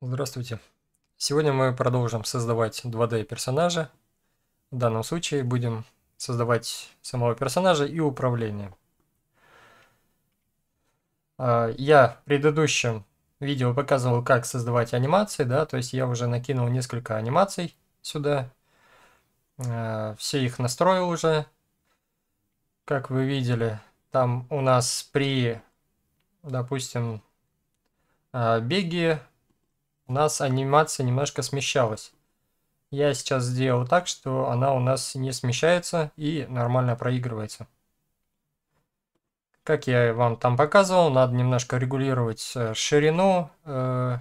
Здравствуйте! Сегодня мы продолжим создавать 2D персонажа. В данном случае будем создавать самого персонажа и управление. А, я в предыдущем видео показывал, как создавать анимации, да, то есть я уже накинул несколько анимаций сюда. А, все их настроил уже. Как вы видели, там у нас при, допустим, а, беге у нас анимация немножко смещалась. Я сейчас сделал так, что она у нас не смещается и нормально проигрывается. Как я вам там показывал, надо немножко регулировать э, ширину, э,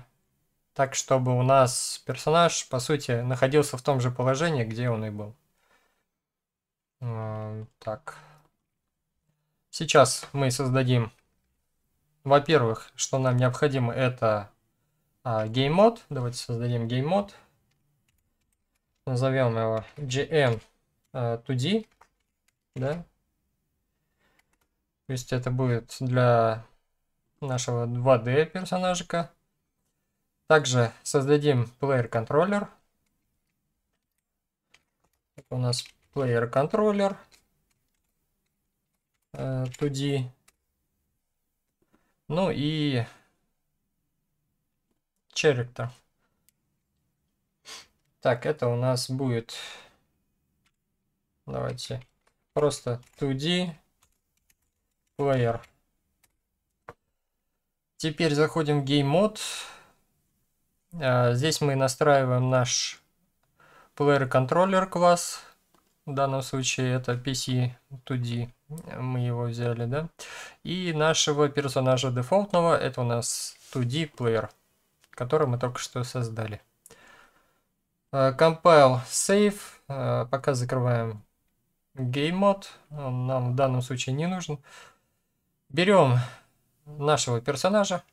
так чтобы у нас персонаж, по сути, находился в том же положении, где он и был. Э, так. Сейчас мы создадим, во-первых, что нам необходимо, это а, GameMod. Давайте создадим GameMod. Назовем его GM2D. А, да? То есть это будет для нашего 2D персонажика. Также создадим player контроллер. у нас player контроллер 2D. А, ну и черик Так, это у нас будет... Давайте просто 2D player. Теперь заходим в Game Mode. А, здесь мы настраиваем наш Player Контроллер класс. В данном случае это PC 2D. Мы его взяли, да? И нашего персонажа дефолтного, это у нас 2D Player который мы только что создали. Э, compile Save. Э, пока закрываем Game Mode. Он нам в данном случае не нужен. Берем нашего персонажа.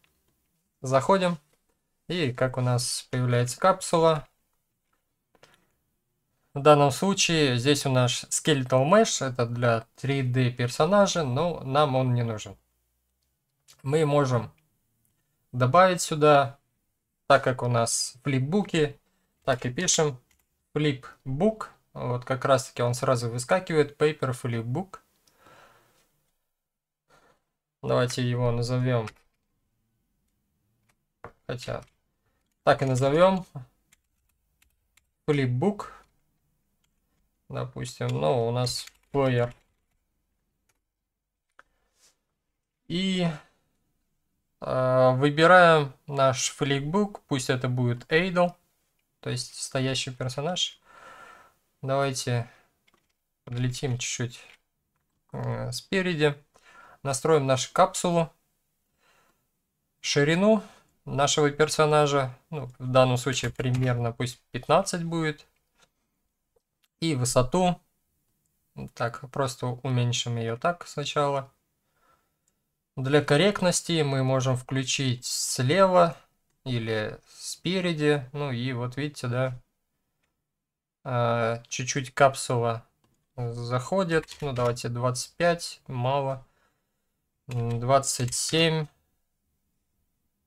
Заходим. И как у нас появляется капсула. В данном случае здесь у нас Skeletal Mesh. Это для 3D персонажа, но нам он не нужен. Мы можем добавить сюда так как у нас флипбуки, так и пишем flipbook. Вот как раз таки он сразу выскакивает, paper flipbook. Давайте его назовем, хотя так и назовем, flipbook. Допустим, ну у нас player. И Э, выбираем наш фликбук, пусть это будет Эйдл, то есть стоящий персонаж. Давайте подлетим чуть-чуть э, спереди. Настроим нашу капсулу. Ширину нашего персонажа, ну, в данном случае примерно пусть 15 будет. И высоту. Так, просто уменьшим ее так сначала. Для корректности мы можем включить слева или спереди. Ну и вот видите, да, э, чуть-чуть капсула заходит. Ну давайте 25, мало. 27.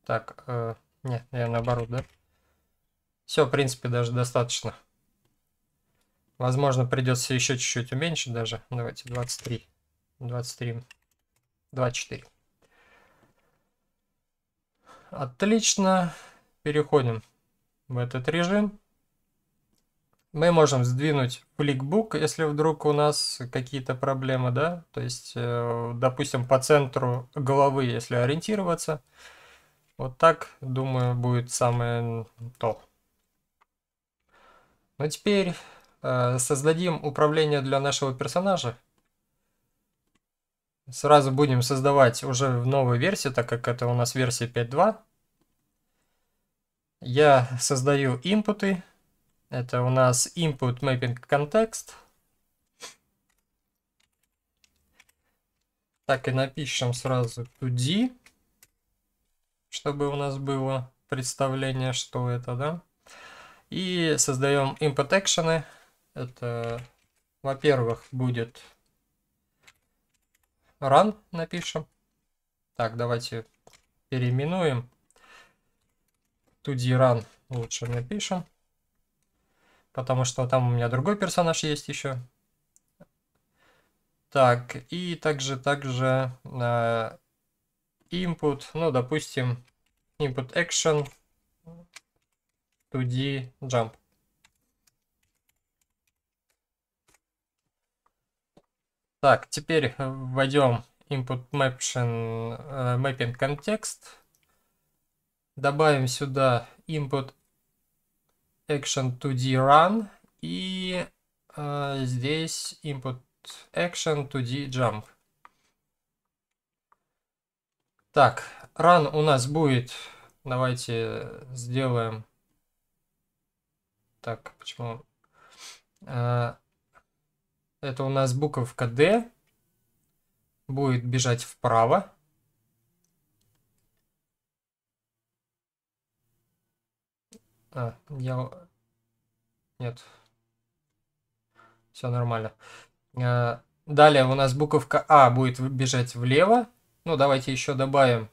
Так, э, нет, я наоборот, да? Все, в принципе, даже достаточно. Возможно, придется еще чуть-чуть уменьшить даже. Давайте 23. 23. 24. Отлично. Переходим в этот режим. Мы можем сдвинуть Flickbook, если вдруг у нас какие-то проблемы, да? То есть, э, допустим, по центру головы, если ориентироваться. Вот так, думаю, будет самое то. Но ну, теперь э, создадим управление для нашего персонажа. Сразу будем создавать уже в новой версии, так как это у нас версия 5.2. Я создаю импуты. Это у нас input mapping context. Так и напишем сразу 2D, чтобы у нас было представление, что это, да. И создаем input actions. Это, во-первых, будет run напишем. Так, давайте переименуем. 2D run лучше напишем. Потому что там у меня другой персонаж есть еще. Так, и также, также э, input, ну, допустим, input action 2D jump. Так, теперь э, вводим input mapping, э, mapping контекст. Добавим сюда input action 2D run и э, здесь input action 2D jump. Так, run у нас будет, давайте сделаем, так, почему, э, это у нас буковка D. Будет бежать вправо. А, я... Нет. Все нормально. А, далее у нас буковка А будет бежать влево. Ну, давайте еще добавим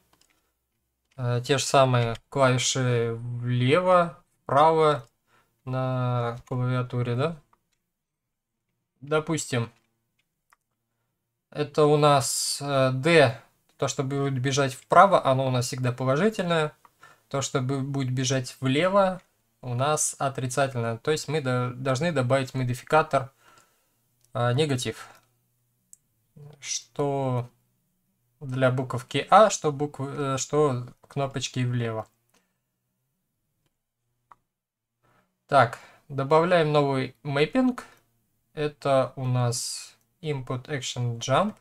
а, те же самые клавиши влево, вправо на клавиатуре, да? допустим, это у нас э, D, то, что будет бежать вправо, оно у нас всегда положительное. То, что будет бежать влево, у нас отрицательное. То есть мы должны добавить модификатор э, негатив. Что для буковки А, что, букв... Э, что кнопочки влево. Так, добавляем новый мэппинг. Это у нас input action jump.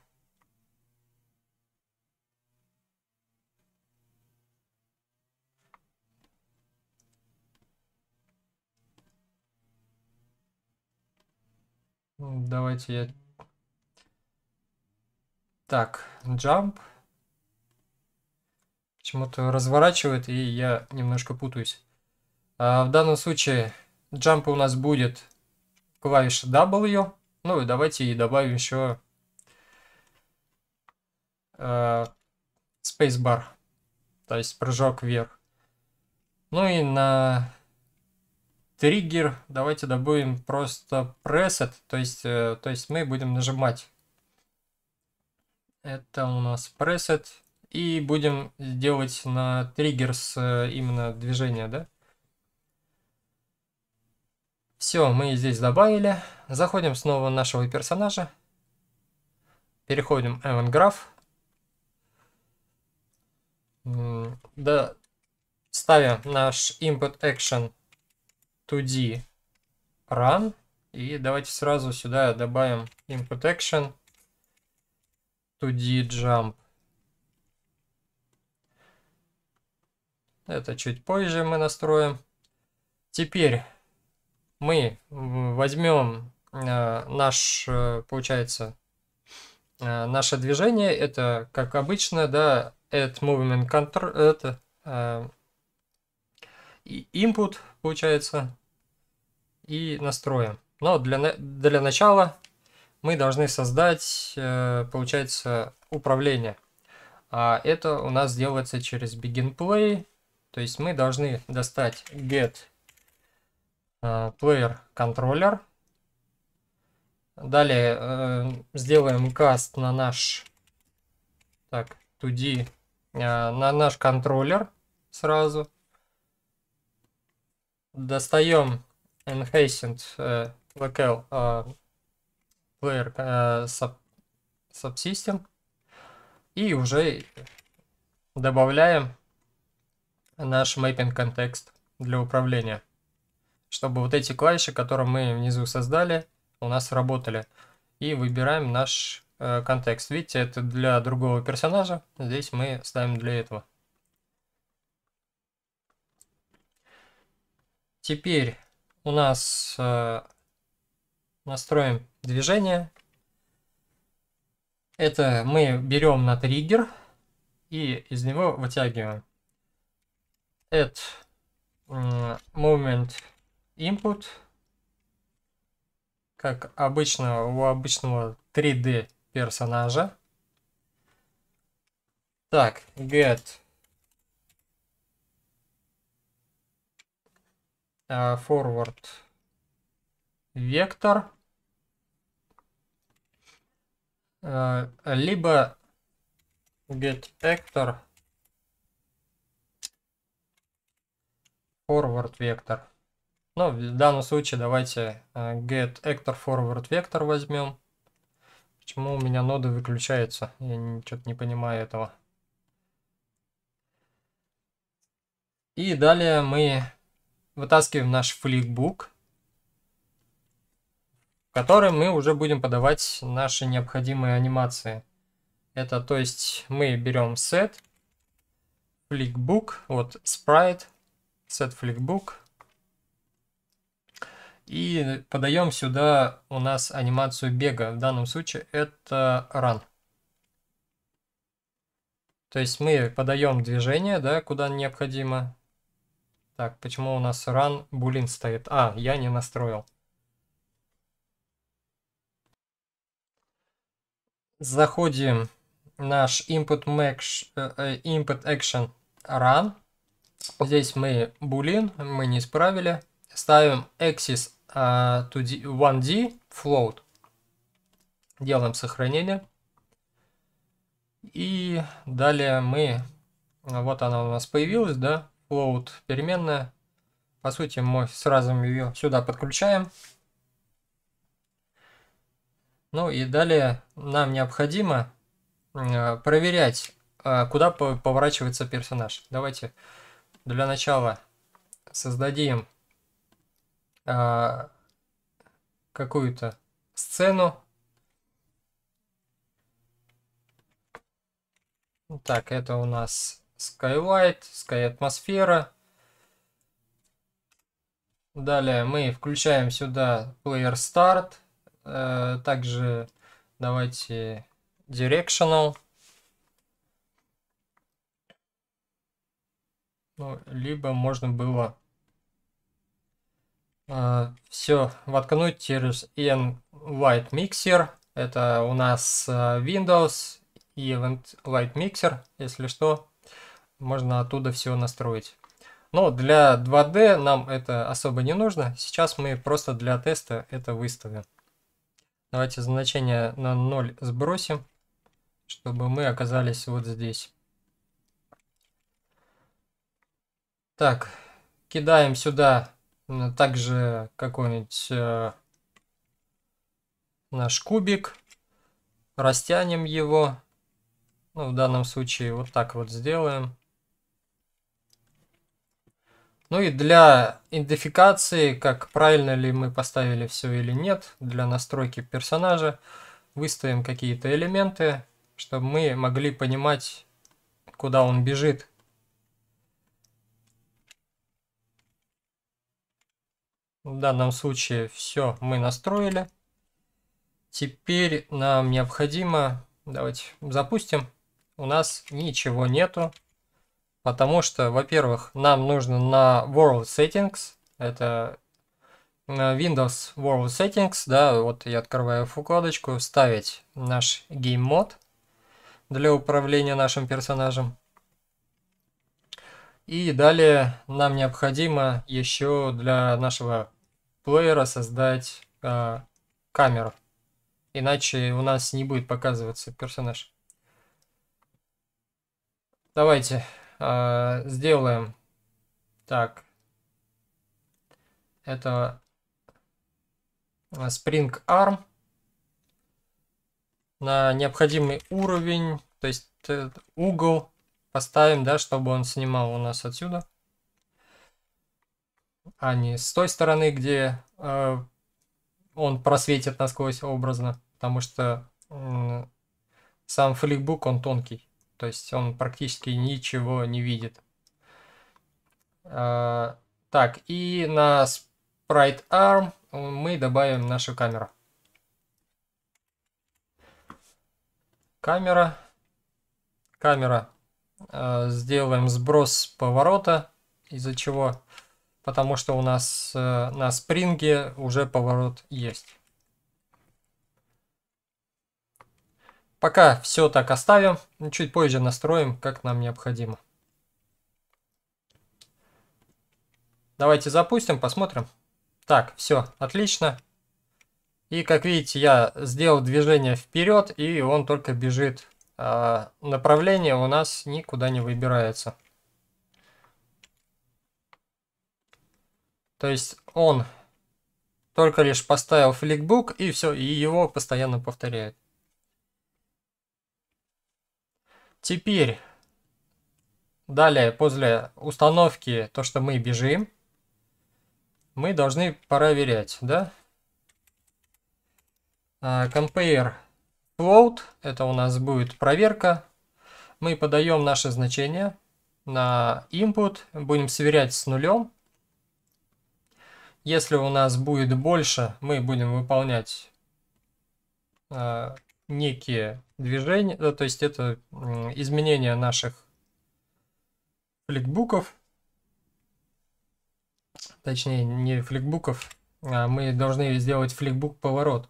Давайте я... Так, jump. Почему-то разворачивает, и я немножко путаюсь. А в данном случае jump у нас будет клавиши W. Ну и давайте и добавим еще э, spacebar, то есть прыжок вверх. Ну и на триггер давайте добавим просто preset, то есть, э, то есть мы будем нажимать. Это у нас preset. И будем делать на триггер с э, именно движения, да? Все, мы здесь добавили. Заходим снова нашего персонажа. Переходим в Граф, Да, ставим наш input action 2D run. И давайте сразу сюда добавим input action 2D jump. Это чуть позже мы настроим. Теперь мы возьмем э, наш, э, получается, э, наше движение, это как обычно, да, add movement control, это э, input, получается, и настроим. Но для, для начала мы должны создать, э, получается, управление. А это у нас делается через begin play, то есть мы должны достать get player э, controller. Далее э, сделаем каст на наш так 2D э, на наш контроллер сразу. Достаем enhanced э, VCL э, player э, sub, subsystem и уже добавляем наш mapping контекст для управления чтобы вот эти клавиши, которые мы внизу создали, у нас работали. И выбираем наш э, контекст. Видите, это для другого персонажа. Здесь мы ставим для этого. Теперь у нас э, настроим движение. Это мы берем на триггер и из него вытягиваем. Add movement input. Как обычно у обычного 3D персонажа. Так, get а, forward вектор. А, либо get actor forward вектор. Ну, в данном случае давайте э, get actor forward vector возьмем. Почему у меня ноды выключаются? Я что-то не понимаю этого. И далее мы вытаскиваем наш фликбук, в который мы уже будем подавать наши необходимые анимации. Это, то есть, мы берем set, flickbook, вот sprite, set flickbook. И подаем сюда у нас анимацию бега. В данном случае это run. То есть мы подаем движение, да, куда необходимо. Так, почему у нас run boolean стоит? А, я не настроил. Заходим наш input, mesh, э, э, input action run. Здесь мы boolean, мы не исправили ставим axis uh, 2 1D float, делаем сохранение. И далее мы, вот она у нас появилась, да, float переменная. По сути, мы сразу ее сюда подключаем. Ну и далее нам необходимо а, проверять, а, куда поворачивается персонаж. Давайте для начала создадим а, какую-то сцену. Так, это у нас Skylight, Sky атмосфера. Далее мы включаем сюда Player Start. А, также давайте Directional. Ну, либо можно было а, все, воткнуть через N White Mixer. Это у нас э, Windows Event White Mixer. Если что, можно оттуда все настроить. Но для 2D нам это особо не нужно. Сейчас мы просто для теста это выставим. Давайте значение на 0 сбросим, чтобы мы оказались вот здесь. Так, кидаем сюда Э, также какой-нибудь э, наш кубик. Растянем его. Ну, в данном случае вот так вот сделаем. Ну и для идентификации, как правильно ли мы поставили все или нет, для настройки персонажа выставим какие-то элементы, чтобы мы могли понимать, куда он бежит. В данном случае все мы настроили. Теперь нам необходимо, давайте запустим, у нас ничего нету, потому что, во-первых, нам нужно на World Settings, это э, Windows World Settings, да, вот я открываю вкладочку, вставить наш Game Mode для управления нашим персонажем. И далее нам необходимо еще для нашего плеера создать э, камеру. Иначе у нас не будет показываться персонаж. Давайте э, сделаем так. Это э, Spring Arm на необходимый уровень, то есть угол поставим, да, чтобы он снимал у нас отсюда а не с той стороны, где э, он просветит насквозь образно, потому что э, сам фликбук, он тонкий, то есть он практически ничего не видит. Э, так, и на Sprite Arm э, мы добавим нашу камеру. Камера. Камера. Э, сделаем сброс поворота, из-за чего потому что у нас э, на спринге уже поворот есть. Пока все так оставим, ну, чуть позже настроим, как нам необходимо. Давайте запустим, посмотрим. Так, все, отлично. И как видите, я сделал движение вперед, и он только бежит. А направление у нас никуда не выбирается. То есть он только лишь поставил фликбук и все, и его постоянно повторяет. Теперь, далее, после установки, то, что мы бежим, мы должны проверять, да? А, compare float, это у нас будет проверка. Мы подаем наше значение на input, будем сверять с нулем. Если у нас будет больше, мы будем выполнять э, некие движения, да, то есть это э, изменение наших фликбуков, точнее не фликбуков, а мы должны сделать фликбук поворот.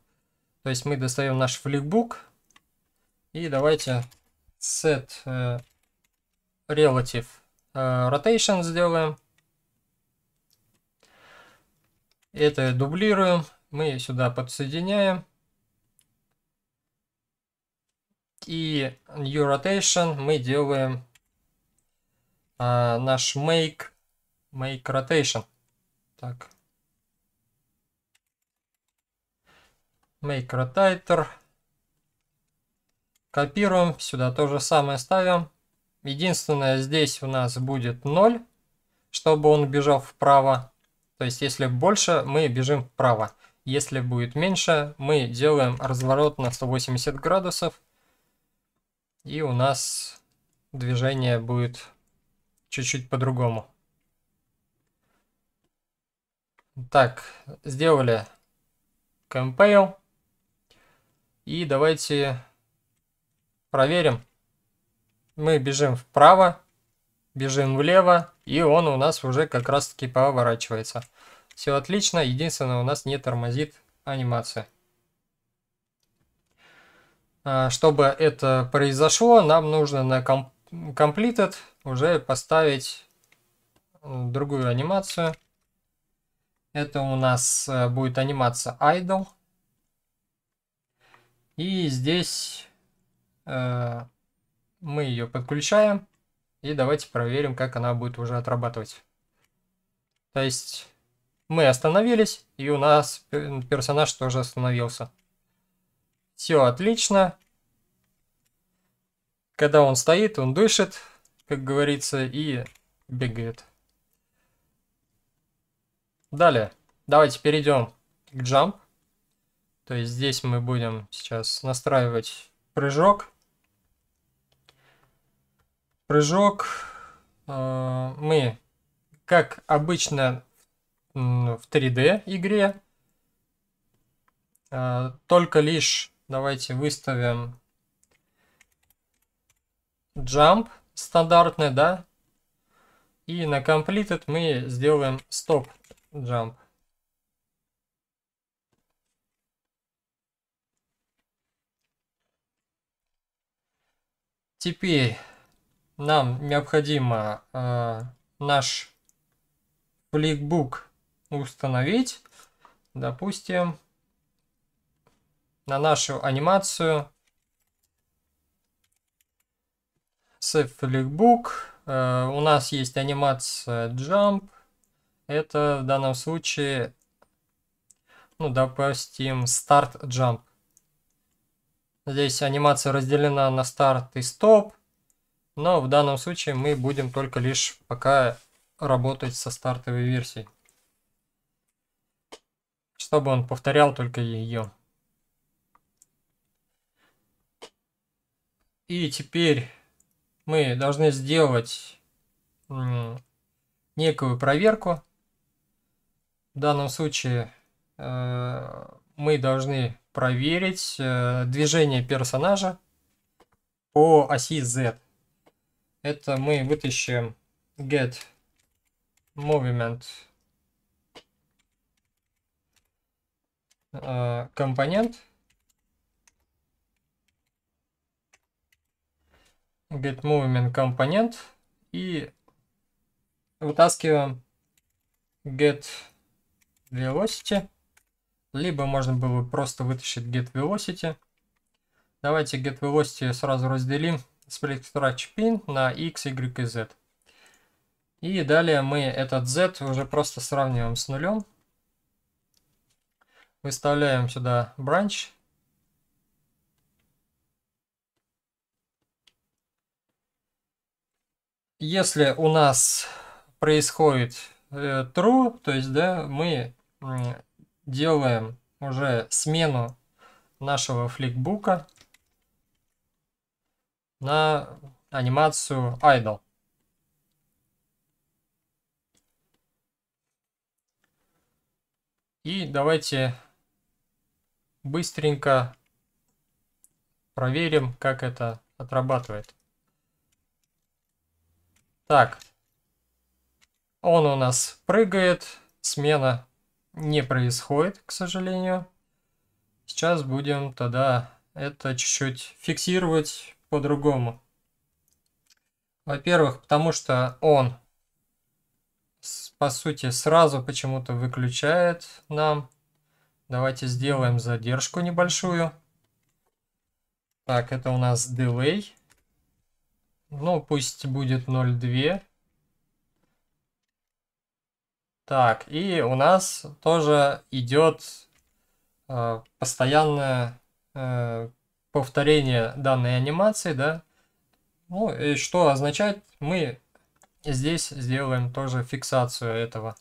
То есть мы достаем наш фликбук и давайте set э, relative э, rotation сделаем Это дублируем, мы сюда подсоединяем. И New Rotation мы делаем а, наш Make, make Rotation. Так. Make Rotator. Копируем, сюда то же самое ставим. Единственное, здесь у нас будет 0, чтобы он бежал вправо. То есть если больше, мы бежим вправо. Если будет меньше, мы делаем разворот на 180 градусов. И у нас движение будет чуть-чуть по-другому. Так, сделали compile. И давайте проверим. Мы бежим вправо бежим влево, и он у нас уже как раз таки поворачивается. Все отлично, единственное у нас не тормозит анимация. А, чтобы это произошло, нам нужно на completed уже поставить другую анимацию. Это у нас э, будет анимация idle. И здесь э, мы ее подключаем. И давайте проверим, как она будет уже отрабатывать. То есть мы остановились, и у нас персонаж тоже остановился. Все отлично. Когда он стоит, он дышит, как говорится, и бегает. Далее, давайте перейдем к jump. То есть здесь мы будем сейчас настраивать прыжок прыжок э, мы, как обычно в 3D игре, э, только лишь давайте выставим jump стандартный, да, и на completed мы сделаем stop jump. Теперь нам необходимо э, наш фликбук установить, допустим, на нашу анимацию save flickbook. Э, у нас есть анимация jump. Это в данном случае, ну, допустим, start jump. Здесь анимация разделена на старт и стоп. Но в данном случае мы будем только лишь пока работать со стартовой версией. Чтобы он повторял только ее. И теперь мы должны сделать некую проверку. В данном случае э, мы должны проверить э, движение персонажа по оси Z это мы вытащим get movement э, компонент get movement компонент и вытаскиваем get velocity либо можно было просто вытащить get velocity давайте get velocity сразу разделим SplitStretch Pin на X, Y и Z. И далее мы этот Z уже просто сравниваем с нулем. Выставляем сюда branch. Если у нас происходит э, true, то есть да, мы делаем уже смену нашего фликбука на анимацию Idle. И давайте быстренько проверим, как это отрабатывает. Так. Он у нас прыгает. Смена не происходит, к сожалению. Сейчас будем тогда это чуть-чуть фиксировать по-другому. Во-первых, потому что он, по сути, сразу почему-то выключает нам. Давайте сделаем задержку небольшую. Так, это у нас delay. Ну, пусть будет 0.2. Так, и у нас тоже идет э, постоянная э, повторение данной анимации, да. Ну, и что означает, мы здесь сделаем тоже фиксацию этого.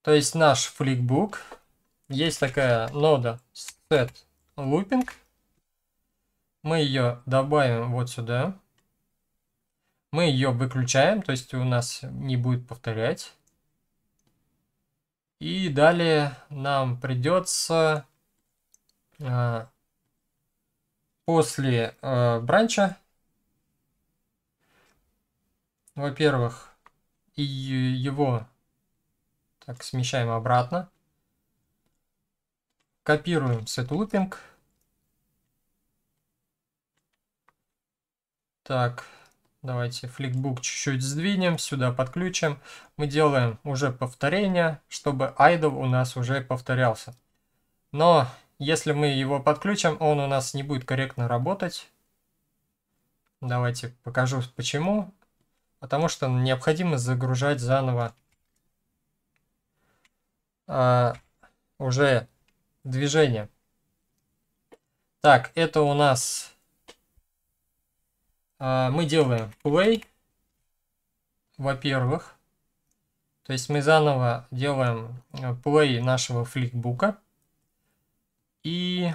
То есть наш фликбук, есть такая нода set looping, мы ее добавим вот сюда. Мы ее выключаем, то есть у нас не будет повторять. И далее нам придется а, после э, бранча, во-первых, и его так смещаем обратно, копируем setluping, так, Давайте фликбук чуть-чуть сдвинем, сюда подключим. Мы делаем уже повторение, чтобы idle у нас уже повторялся. Но если мы его подключим, он у нас не будет корректно работать. Давайте покажу почему. Потому что необходимо загружать заново э, уже движение. Так, это у нас э, мы делаем play, во-первых. То есть мы заново делаем play э, нашего фликбука. И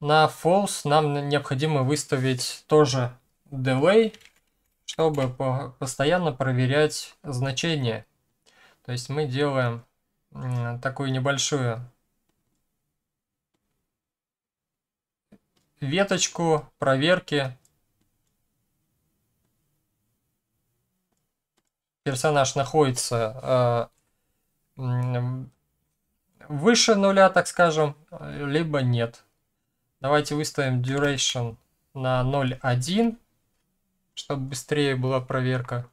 на false нам необходимо выставить тоже delay, чтобы постоянно проверять значение. То есть мы делаем такую небольшую веточку проверки. Персонаж находится э, выше нуля, так скажем, либо нет. Давайте выставим duration на 0.1, чтобы быстрее была проверка.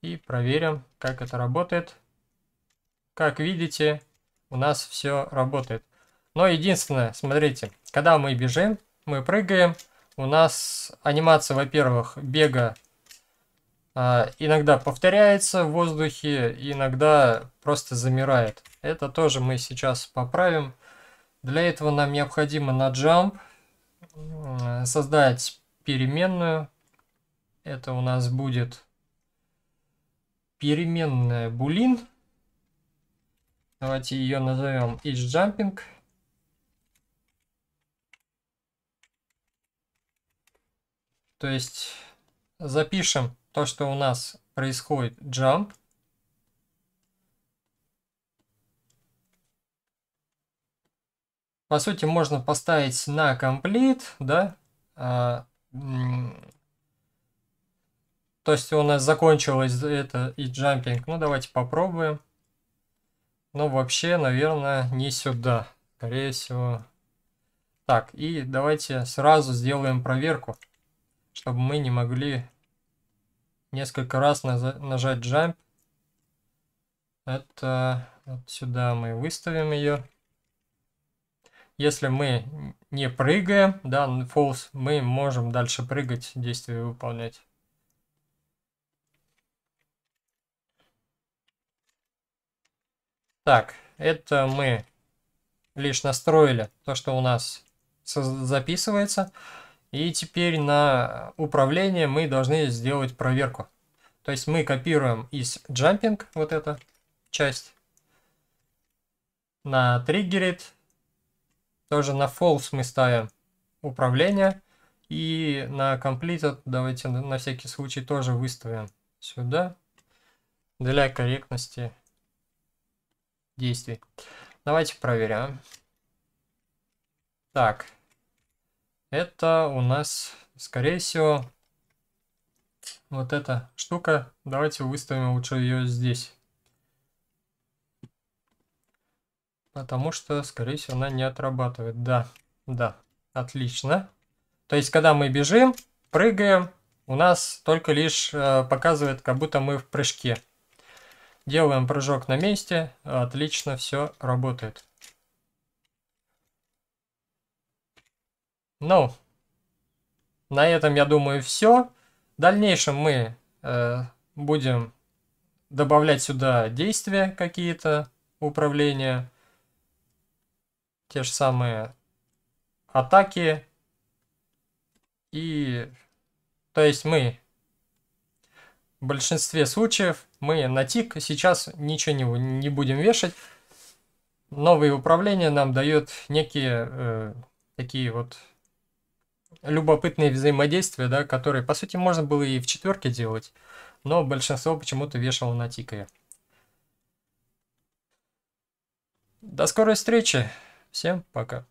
И проверим, как это работает. Как видите, у нас все работает. Но единственное, смотрите, когда мы бежим, мы прыгаем, у нас анимация, во-первых, бега а, иногда повторяется в воздухе, иногда просто замирает. Это тоже мы сейчас поправим. Для этого нам необходимо на jump э, создать переменную. Это у нас будет переменная boolean. Давайте ее назовем isJumping. То есть запишем то, что у нас происходит jump. по сути, можно поставить на комплит, да, а, то есть у нас закончилось это и джампинг. Ну, давайте попробуем. но ну, вообще, наверное, не сюда. Скорее всего. Так, и давайте сразу сделаем проверку, чтобы мы не могли несколько раз нажать джамп. Это вот сюда мы выставим ее. Если мы не прыгаем, да, false, мы можем дальше прыгать, действие выполнять. Так, это мы лишь настроили то, что у нас записывается. И теперь на управление мы должны сделать проверку. То есть мы копируем из jumping вот эта часть на triggered тоже на false мы ставим управление. И на completed давайте на всякий случай тоже выставим сюда для корректности действий. Давайте проверяем. Так, это у нас, скорее всего, вот эта штука. Давайте выставим лучше ее здесь. Потому что, скорее всего, она не отрабатывает. Да, да, отлично. То есть, когда мы бежим, прыгаем, у нас только лишь э, показывает, как будто мы в прыжке. Делаем прыжок на месте, отлично, все работает. Ну, на этом, я думаю, все. В дальнейшем мы э, будем добавлять сюда действия какие-то, управления те же самые атаки. И, то есть мы в большинстве случаев мы на тик сейчас ничего не, не будем вешать. Новые управления нам дают некие э, такие вот любопытные взаимодействия, да, которые, по сути, можно было и в четверке делать, но большинство почему-то вешало на тикере. До скорой встречи! Всем пока.